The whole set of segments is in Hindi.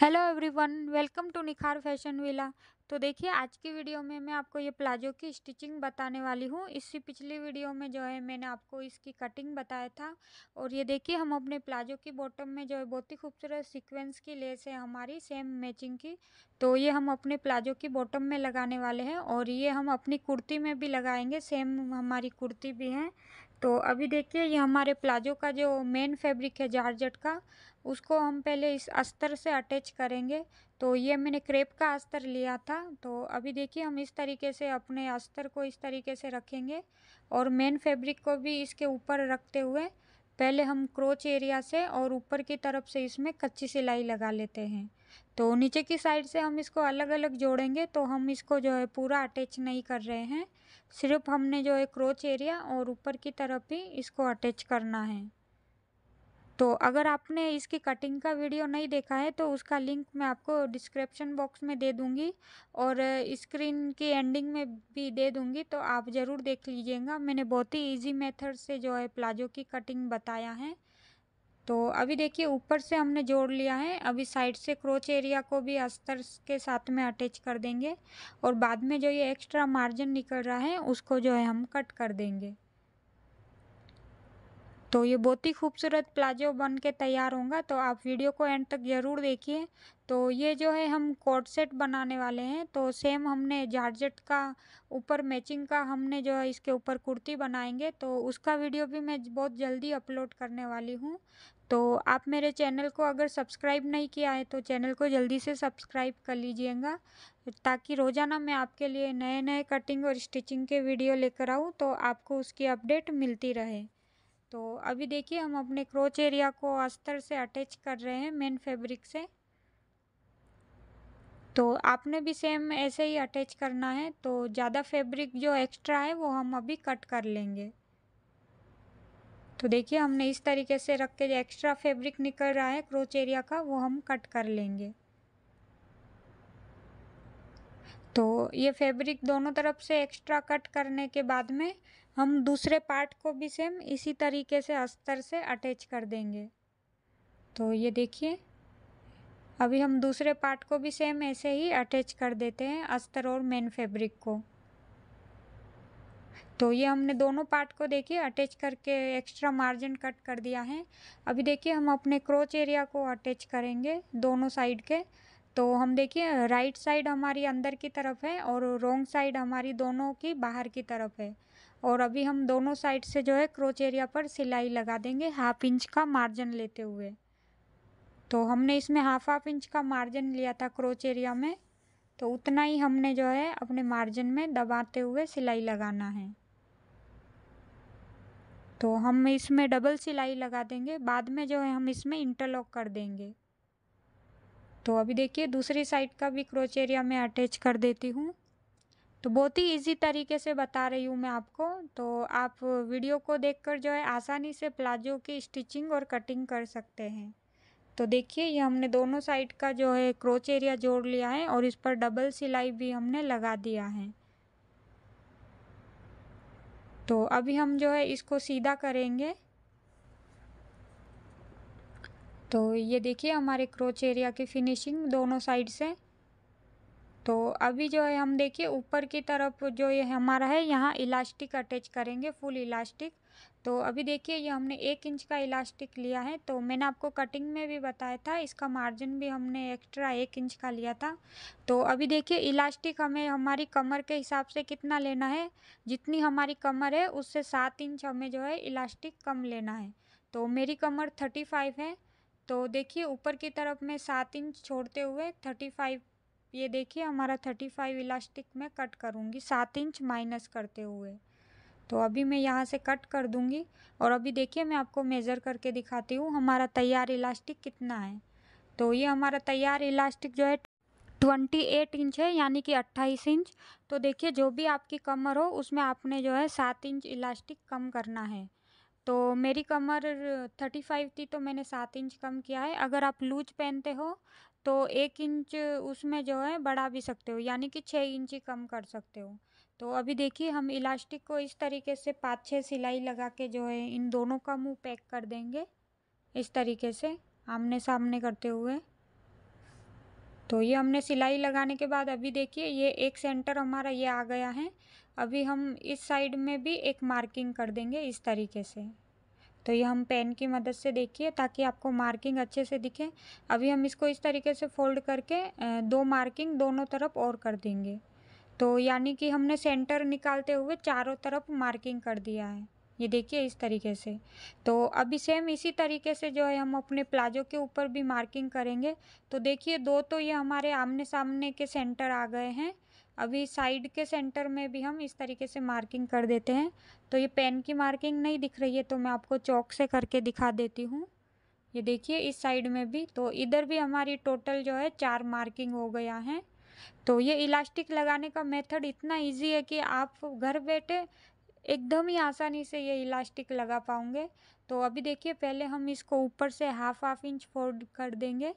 hello everyone welcome to Nikhar fashion villa तो देखिए आज की वीडियो में मैं आपको ये प्लाजो की स्टिचिंग बताने वाली हूँ इससे पिछली वीडियो में जो है मैंने आपको इसकी कटिंग बताया था और ये देखिए हम अपने प्लाजो की बॉटम में जो है बहुत ही खूबसूरत सीक्वेंस की लेस है हमारी सेम मैचिंग की तो ये हम अपने प्लाजो की बॉटम में लगाने वाले हैं और ये हम अपनी कुर्ती में भी लगाएंगे सेम हमारी कुर्ती भी है तो अभी देखिए ये हमारे प्लाजो का जो मेन फैब्रिक है जारजट का उसको हम पहले इस अस्तर से अटैच करेंगे तो ये मैंने क्रेप का अस्तर लिया था तो अभी देखिए हम इस तरीके से अपने अस्तर को इस तरीके से रखेंगे और मेन फैब्रिक को भी इसके ऊपर रखते हुए पहले हम क्रोच एरिया से और ऊपर की तरफ से इसमें कच्ची सिलाई लगा लेते हैं तो नीचे की साइड से हम इसको अलग अलग जोड़ेंगे तो हम इसको जो है पूरा अटैच नहीं कर रहे हैं सिर्फ हमने जो है क्रोच एरिया और ऊपर की तरफ ही इसको अटैच करना है तो अगर आपने इसकी कटिंग का वीडियो नहीं देखा है तो उसका लिंक मैं आपको डिस्क्रिप्शन बॉक्स में दे दूंगी और स्क्रीन की एंडिंग में भी दे दूंगी तो आप ज़रूर देख लीजिएगा मैंने बहुत ही इजी मेथड से जो है प्लाजो की कटिंग बताया है तो अभी देखिए ऊपर से हमने जोड़ लिया है अभी साइड से क्रोच एरिया को भी अस्तर के साथ में अटैच कर देंगे और बाद में जो ये एक्स्ट्रा मार्जिन निकल रहा है उसको जो है हम कट कर देंगे तो ये बहुत ही खूबसूरत प्लाजो बन के तैयार होगा तो आप वीडियो को एंड तक ज़रूर देखिए तो ये जो है हम कोट सेट बनाने वाले हैं तो सेम हमने जारजेट का ऊपर मैचिंग का हमने जो है इसके ऊपर कुर्ती बनाएंगे तो उसका वीडियो भी मैं बहुत जल्दी अपलोड करने वाली हूँ तो आप मेरे चैनल को अगर सब्सक्राइब नहीं किया है तो चैनल को जल्दी से सब्सक्राइब कर लीजिएगा ताकि रोज़ाना मैं आपके लिए नए नए कटिंग और स्टिचिंग के वीडियो लेकर आऊँ तो आपको उसकी अपडेट मिलती रहे तो अभी देखिए हम अपने क्रोच एरिया को अस्तर से अटैच कर रहे हैं मेन फैब्रिक से तो आपने भी सेम ऐसे ही अटैच करना है तो ज़्यादा फैब्रिक जो एक्स्ट्रा है वो हम अभी कट कर लेंगे तो देखिए हमने इस तरीके से रख के जो एक्स्ट्रा फैब्रिक निकल रहा है क्रोच एरिया का वो हम कट कर लेंगे तो ये फैब्रिक दोनों तरफ से एक्स्ट्रा कट करने के बाद में हम दूसरे पार्ट को भी सेम इसी तरीके से अस्तर से अटैच कर देंगे तो ये देखिए अभी हम दूसरे पार्ट को भी सेम ऐसे ही अटैच कर देते हैं अस्तर और मेन फैब्रिक को तो ये हमने दोनों पार्ट को देखिए अटैच करके एक्स्ट्रा मार्जिन कट कर दिया है अभी देखिए हम अपने क्रोच एरिया को अटैच करेंगे दोनों साइड के तो हम देखिए राइट साइड हमारी अंदर की तरफ है और रोंग साइड हमारी दोनों की बाहर की तरफ है और अभी हम दोनों साइड से जो है क्रोच एरिया पर सिलाई लगा देंगे हाफ इंच का मार्जिन लेते हुए तो हमने इसमें हाफ हाफ इंच का मार्जिन लिया था क्रोच एरिया में तो उतना ही हमने जो है अपने मार्जिन में दबाते हुए सिलाई लगाना है तो हम इसमें डबल सिलाई लगा देंगे बाद में जो है हम इसमें इंटरलॉक कर देंगे तो अभी देखिए दूसरी साइड का भी क्रोच एरिया मैं अटैच कर देती हूँ तो बहुत ही इजी तरीके से बता रही हूँ मैं आपको तो आप वीडियो को देखकर जो है आसानी से प्लाजो की स्टिचिंग और कटिंग कर सकते हैं तो देखिए ये हमने दोनों साइड का जो है क्रोच एरिया जोड़ लिया है और इस पर डबल सिलाई भी हमने लगा दिया है तो अभी हम जो है इसको सीधा करेंगे तो ये देखिए हमारे क्रोच एरिया की फिनिशिंग दोनों साइड से तो अभी जो है हम देखिए ऊपर की तरफ जो ये हमारा है यहाँ इलास्टिक अटैच करेंगे फुल इलास्टिक तो अभी देखिए ये हमने एक इंच का इलास्टिक लिया है तो मैंने आपको कटिंग में भी बताया था इसका मार्जिन भी हमने एक्स्ट्रा एक इंच का लिया था तो अभी देखिए इलास्टिक हमें हमारी कमर के हिसाब से कितना लेना है जितनी हमारी कमर है उससे सात इंच हमें जो है इलास्टिक कम लेना है तो मेरी कमर थर्टी फाइव है तो देखिए ऊपर की तरफ मैं सात इंच छोड़ते हुए थर्टी फाइव ये देखिए हमारा थर्टी फाइव इलास्टिक में कट करूँगी सात इंच माइनस करते हुए तो अभी मैं यहाँ से कट कर दूँगी और अभी देखिए मैं आपको मेज़र करके दिखाती हूँ हमारा तैयार इलास्टिक कितना है तो ये हमारा तैयार इलास्टिक जो है ट्वेंटी एट इंच है यानी कि अट्ठाईस इंच तो देखिए जो भी आपकी कमर हो उसमें आपने जो है सात इंच इलास्टिक कम करना है तो मेरी कमर थर्टी फाइव थी तो मैंने सात इंच कम किया है अगर आप लूज पहनते हो तो एक इंच उसमें जो है बढ़ा भी सकते हो यानी कि छः ही कम कर सकते हो तो अभी देखिए हम इलास्टिक को इस तरीके से पाँच छः सिलाई लगा के जो है इन दोनों का मुंह पैक कर देंगे इस तरीके से आमने सामने करते हुए तो ये हमने सिलाई लगाने के बाद अभी देखिए ये एक सेंटर हमारा ये आ गया है अभी हम इस साइड में भी एक मार्किंग कर देंगे इस तरीके से तो ये हम पेन की मदद से देखिए ताकि आपको मार्किंग अच्छे से दिखे अभी हम इसको इस तरीके से फोल्ड करके दो मार्किंग दोनों तरफ और कर देंगे तो यानी कि हमने सेंटर निकालते हुए चारों तरफ मार्किंग कर दिया है ये देखिए इस तरीके से तो अभी सेम इसी तरीके से जो है हम अपने प्लाजो के ऊपर भी मार्किंग करेंगे तो देखिए दो तो ये हमारे आमने सामने के सेंटर आ गए हैं अभी साइड के सेंटर में भी हम इस तरीके से मार्किंग कर देते हैं तो ये पेन की मार्किंग नहीं दिख रही है तो मैं आपको चौक से करके दिखा देती हूँ ये देखिए इस साइड में भी तो इधर भी हमारी टोटल जो है चार मार्किंग हो गया है तो ये इलास्टिक लगाने का मेथड इतना इजी है कि आप घर बैठे एकदम ही आसानी से ये इलास्टिक लगा पाओगे तो अभी देखिए पहले हम इसको ऊपर से हाफ हाफ इंच फोल्ड कर देंगे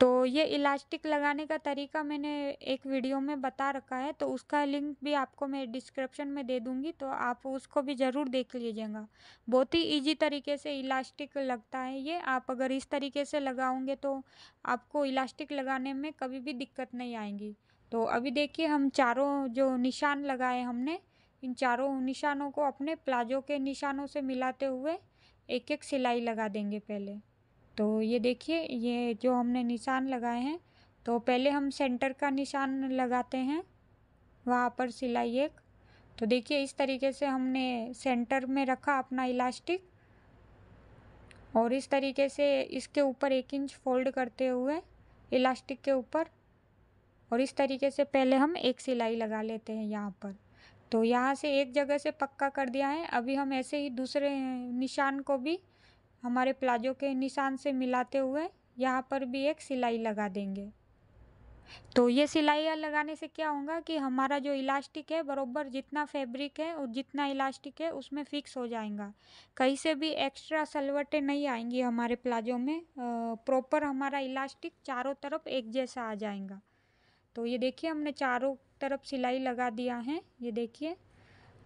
तो ये इलास्टिक लगाने का तरीका मैंने एक वीडियो में बता रखा है तो उसका लिंक भी आपको मैं डिस्क्रिप्शन में दे दूँगी तो आप उसको भी ज़रूर देख लीजिएगा बहुत ही इजी तरीके से इलास्टिक लगता है ये आप अगर इस तरीके से लगाओगे तो आपको इलास्टिक लगाने में कभी भी दिक्कत नहीं आएगी तो अभी देखिए हम चारों जो निशान लगाए हमने इन चारों निशानों को अपने प्लाजो के निशानों से मिलाते हुए एक एक सिलाई लगा देंगे पहले तो ये देखिए ये जो हमने निशान लगाए हैं तो पहले हम सेंटर का निशान लगाते हैं वहाँ पर सिलाई एक तो देखिए इस तरीके से हमने सेंटर में रखा अपना इलास्टिक और इस तरीके से इसके ऊपर एक इंच फोल्ड करते हुए इलास्टिक के ऊपर और इस तरीके से पहले हम एक सिलाई लगा लेते हैं यहाँ पर तो यहाँ से एक जगह से पक्का कर दिया है अभी हम ऐसे ही दूसरे निशान को भी हमारे प्लाजो के निशान से मिलाते हुए यहाँ पर भी एक सिलाई लगा देंगे तो ये सिलाई लगाने से क्या होगा कि हमारा जो इलास्टिक है बरोबर जितना फैब्रिक है और जितना इलास्टिक है उसमें फ़िक्स हो जाएगा कहीं से भी एक्स्ट्रा सलवटें नहीं आएंगी हमारे प्लाजो में प्रॉपर हमारा इलास्टिक चारों तरफ एक जैसा आ जाएगा तो ये देखिए हमने चारों तरफ सिलाई लगा दिया है ये देखिए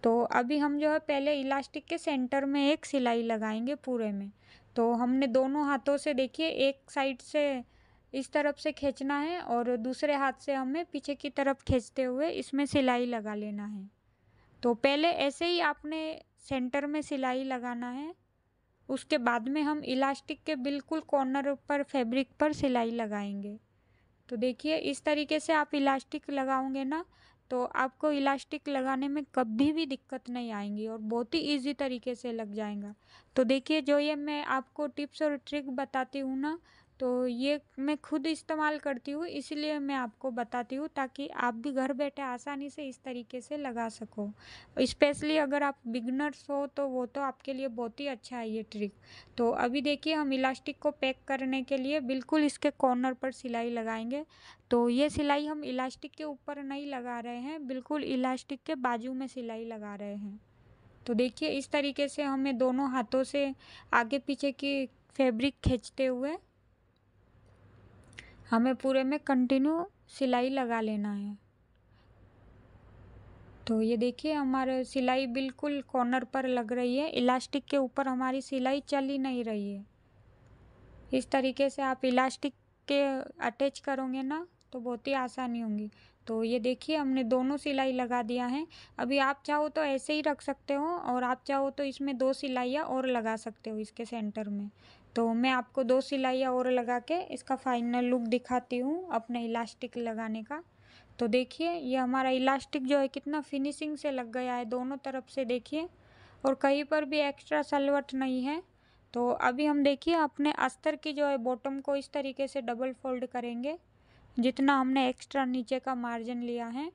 तो अभी हम जो है पहले इलास्टिक के सेंटर में एक सिलाई लगाएंगे पूरे में तो हमने दोनों हाथों से देखिए एक साइड से इस तरफ से खींचना है और दूसरे हाथ से हमें पीछे की तरफ खींचते हुए इसमें सिलाई लगा लेना है तो पहले ऐसे ही आपने सेंटर में सिलाई लगाना है उसके बाद में हम इलास्टिक के बिल्कुल कॉर्नर पर फैब्रिक पर सिलाई लगाएंगे तो देखिए इस तरीके से आप इलास्टिक लगाओगे ना तो आपको इलास्टिक लगाने में कभी भी दिक्कत नहीं आएंगी और बहुत ही ईजी तरीके से लग जाएगा तो देखिए जो ये मैं आपको टिप्स और ट्रिक बताती हूँ ना तो ये मैं खुद इस्तेमाल करती हूँ इसलिए मैं आपको बताती हूँ ताकि आप भी घर बैठे आसानी से इस तरीके से लगा सको स्पेशली अगर आप बिगनर्स हो तो वो तो आपके लिए बहुत ही अच्छा है ये ट्रिक तो अभी देखिए हम इलास्टिक को पैक करने के लिए बिल्कुल इसके कॉर्नर पर सिलाई लगाएंगे तो ये सिलाई हम इलास्टिक के ऊपर नहीं लगा रहे हैं बिल्कुल इलास्टिक के बाजू में सिलाई लगा रहे हैं तो देखिए इस तरीके से हमें दोनों हाथों से आगे पीछे की फैब्रिक खींचते हुए हमें पूरे में कंटिन्यू सिलाई लगा लेना है तो ये देखिए हमारे सिलाई बिल्कुल कॉर्नर पर लग रही है इलास्टिक के ऊपर हमारी सिलाई चल ही नहीं रही है इस तरीके से आप इलास्टिक के अटैच करोगे ना तो बहुत ही आसानी होंगी तो ये देखिए हमने दोनों सिलाई लगा दिया है अभी आप चाहो तो ऐसे ही रख सकते हो और आप चाहो तो इसमें दो सिलाइयाँ और लगा सकते हो इसके सेंटर में तो मैं आपको दो सिलाइयाँ और लगा के इसका फाइनल लुक दिखाती हूँ अपने इलास्टिक लगाने का तो देखिए ये हमारा इलास्टिक जो है कितना फिनिशिंग से लग गया है दोनों तरफ से देखिए और कहीं पर भी एक्स्ट्रा सलवट नहीं है तो अभी हम देखिए अपने अस्तर की जो है बॉटम को इस तरीके से डबल फोल्ड करेंगे जितना हमने एक्स्ट्रा नीचे का मार्जिन लिया है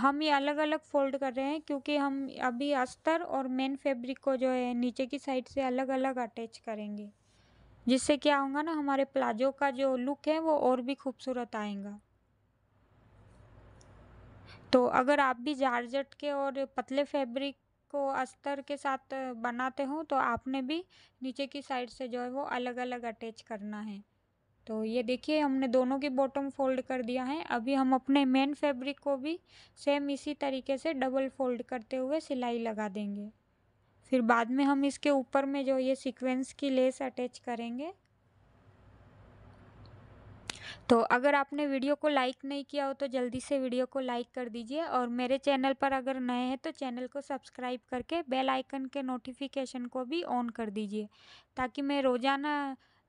हम ये अलग अलग फोल्ड कर रहे हैं क्योंकि हम अभी अस्तर और मेन फैब्रिक को जो है नीचे की साइड से अलग अलग अटैच करेंगे जिससे क्या होगा ना हमारे प्लाजो का जो लुक है वो और भी खूबसूरत आएगा तो अगर आप भी जारजट के और पतले फैब्रिक को अस्तर के साथ बनाते हो तो आपने भी नीचे की साइड से जो है वो अलग अलग अटैच करना है तो ये देखिए हमने दोनों की बॉटम फोल्ड कर दिया है अभी हम अपने मेन फैब्रिक को भी सेम इसी तरीके से डबल फोल्ड करते हुए सिलाई लगा देंगे फिर बाद में हम इसके ऊपर में जो ये सीक्वेंस की लेस अटैच करेंगे तो अगर आपने वीडियो को लाइक नहीं किया हो तो जल्दी से वीडियो को लाइक कर दीजिए और मेरे चैनल पर अगर नए हैं तो चैनल को सब्सक्राइब करके बेल आइकन के नोटिफिकेशन को भी ऑन कर दीजिए ताकि मैं रोज़ाना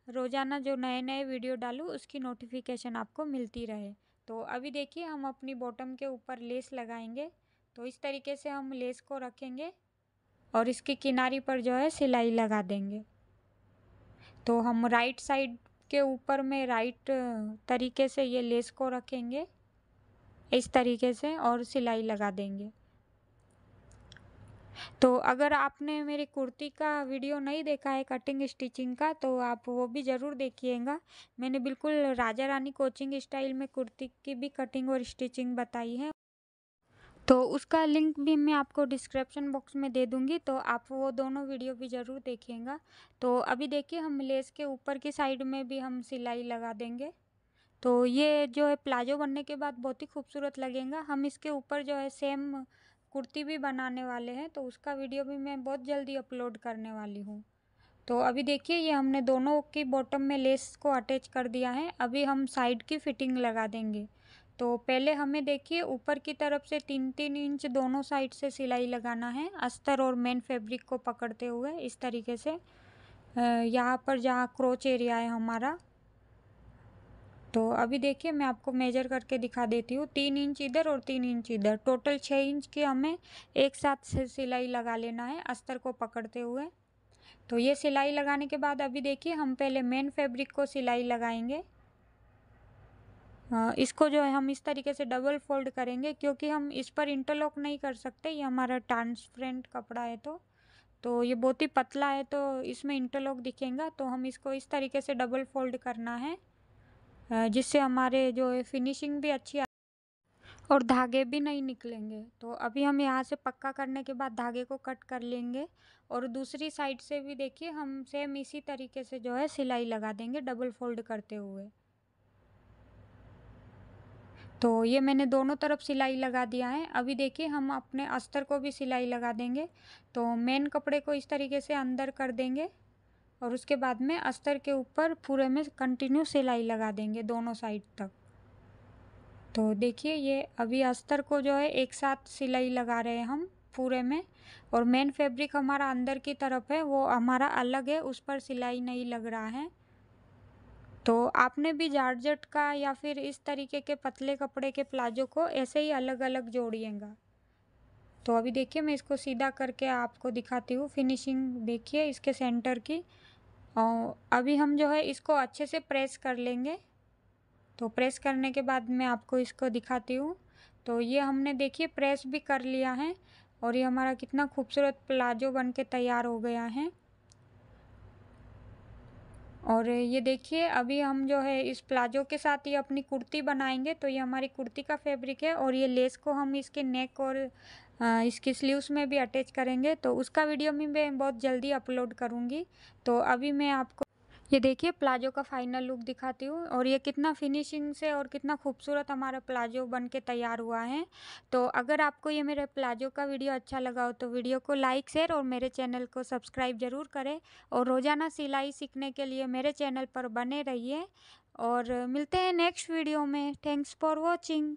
रोज़ाना जो नए नए वीडियो डालूँ उसकी नोटिफिकेशन आपको मिलती रहे तो अभी देखिए हम अपनी बॉटम के ऊपर लेस लगाएंगे तो इस तरीके से हम लेस को रखेंगे और इसके किनारी पर जो है सिलाई लगा देंगे तो हम राइट साइड के ऊपर में राइट तरीके से ये लेस को रखेंगे इस तरीके से और सिलाई लगा देंगे तो अगर आपने मेरी कुर्ती का वीडियो नहीं देखा है कटिंग स्टिचिंग का तो आप वो भी ज़रूर देखिएगा मैंने बिल्कुल राजा रानी कोचिंग स्टाइल में कुर्ती की भी कटिंग और स्टिचिंग बताई है तो उसका लिंक भी मैं आपको डिस्क्रिप्शन बॉक्स में दे दूंगी तो आप वो दोनों वीडियो भी ज़रूर देखिएगा तो अभी देखिए हम लेस के ऊपर की साइड में भी हम सिलाई लगा देंगे तो ये जो है प्लाजो बनने के बाद बहुत ही खूबसूरत लगेगा हम इसके ऊपर जो है सेम कुर्ती भी बनाने वाले हैं तो उसका वीडियो भी मैं बहुत जल्दी अपलोड करने वाली हूँ तो अभी देखिए ये हमने दोनों की बॉटम में लेस को अटैच कर दिया है अभी हम साइड की फिटिंग लगा देंगे तो पहले हमें देखिए ऊपर की तरफ से तीन तीन इंच दोनों साइड से सिलाई लगाना है अस्तर और मेन फैब्रिक को पकड़ते हुए इस तरीके से यहाँ पर जहाँ क्रोच एरिया है हमारा तो अभी देखिए मैं आपको मेजर करके दिखा देती हूँ तीन इंच इधर और तीन इंच इधर टोटल छः इंच की हमें एक साथ से सिलाई लगा लेना है अस्तर को पकड़ते हुए तो ये सिलाई लगाने के बाद अभी देखिए हम पहले मेन फैब्रिक को सिलाई लगाएंगे इसको जो है हम इस तरीके से डबल फोल्ड करेंगे क्योंकि हम इस पर इंटरलॉक नहीं कर सकते ये हमारा ट्रांसपेरेंट कपड़ा है तो तो ये बहुत ही पतला है तो इसमें इंटरलॉक दिखेगा तो हम इसको इस तरीके से डबल फोल्ड करना है जिससे हमारे जो है फिनिशिंग भी अच्छी आ और धागे भी नहीं निकलेंगे तो अभी हम यहाँ से पक्का करने के बाद धागे को कट कर लेंगे और दूसरी साइड से भी देखिए हम सेम इसी तरीके से जो है सिलाई लगा देंगे डबल फोल्ड करते हुए तो ये मैंने दोनों तरफ सिलाई लगा दिया है अभी देखिए हम अपने अस्तर को भी सिलाई लगा देंगे तो मेन कपड़े को इस तरीके से अंदर कर देंगे और उसके बाद में अस्तर के ऊपर पूरे में कंटिन्यू सिलाई लगा देंगे दोनों साइड तक तो देखिए ये अभी अस्तर को जो है एक साथ सिलाई लगा रहे हैं हम पूरे में और मेन फैब्रिक हमारा अंदर की तरफ है वो हमारा अलग है उस पर सिलाई नहीं लग रहा है तो आपने भी जारजट का या फिर इस तरीके के पतले कपड़े के प्लाजो को ऐसे ही अलग अलग जोड़िएगा तो अभी देखिए मैं इसको सीधा करके आपको दिखाती हूँ फिनिशिंग देखिए इसके सेंटर की और अभी हम जो है इसको अच्छे से प्रेस कर लेंगे तो प्रेस करने के बाद मैं आपको इसको दिखाती हूँ तो ये हमने देखिए प्रेस भी कर लिया है और ये हमारा कितना खूबसूरत प्लाजो बन के तैयार हो गया है और ये देखिए अभी हम जो है इस प्लाजो के साथ ही अपनी कुर्ती बनाएंगे तो ये हमारी कुर्ती का फैब्रिक है और ये लेस को हम इसके नेक और इसकी स्लीव्स में भी अटैच करेंगे तो उसका वीडियो भी मैं बहुत जल्दी अपलोड करूँगी तो अभी मैं आपको ये देखिए प्लाजो का फाइनल लुक दिखाती हूँ और ये कितना फिनिशिंग से और कितना खूबसूरत हमारा प्लाजो बन के तैयार हुआ है तो अगर आपको ये मेरे प्लाजो का वीडियो अच्छा लगा हो तो वीडियो को लाइक शेयर और मेरे चैनल को सब्सक्राइब ज़रूर करें और रोज़ाना सिलाई सीखने के लिए मेरे चैनल पर बने रहिए और मिलते हैं नेक्स्ट वीडियो में थैंक्स फॉर वॉचिंग